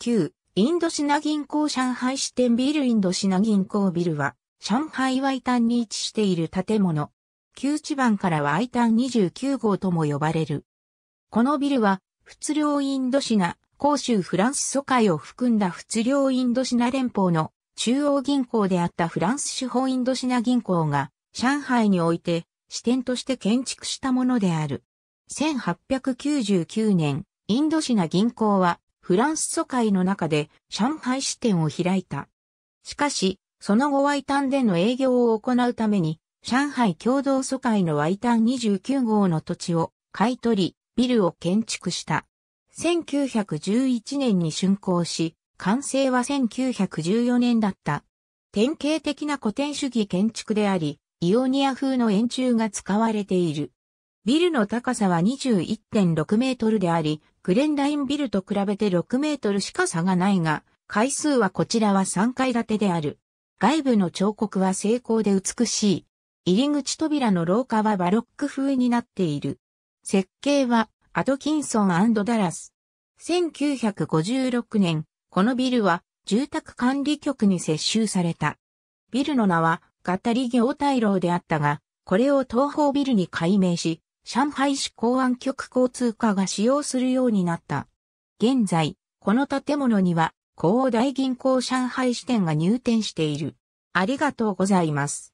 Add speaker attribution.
Speaker 1: 9、インドシナ銀行上海支店ビルインドシナ銀行ビルは、上海ワイタンに位置している建物。旧地盤からはイタン29号とも呼ばれる。このビルは、仏領インドシナ、広州フランス疎開を含んだ仏領インドシナ連邦の中央銀行であったフランス司法インドシナ銀行が、上海において支店として建築したものである。1899年、インドシナ銀行はフランス疎開の中で上海支店を開いた。しかし、その後ワイタンでの営業を行うために、上海共同疎開のワイタン29号の土地を買い取り、ビルを建築した。1911年に竣工し、完成は1914年だった。典型的な古典主義建築であり、イオニア風の円柱が使われている。ビルの高さは21.6メートルであり、グレンラインビルと比べて6メートルしか差がないが、階数はこちらは3階建てである。外部の彫刻は精巧で美しい。入り口扉の廊下はバロック風になっている。設計はアトキンソンダラス。1956年、このビルは住宅管理局に接収された。ビルの名はガタリイ大ーであったが、これを東方ビルに改名し、上海市公安局交通課が使用するようになった。現在、この建物には、広大銀行上海支店が入店している。ありがとうご
Speaker 2: ざいます。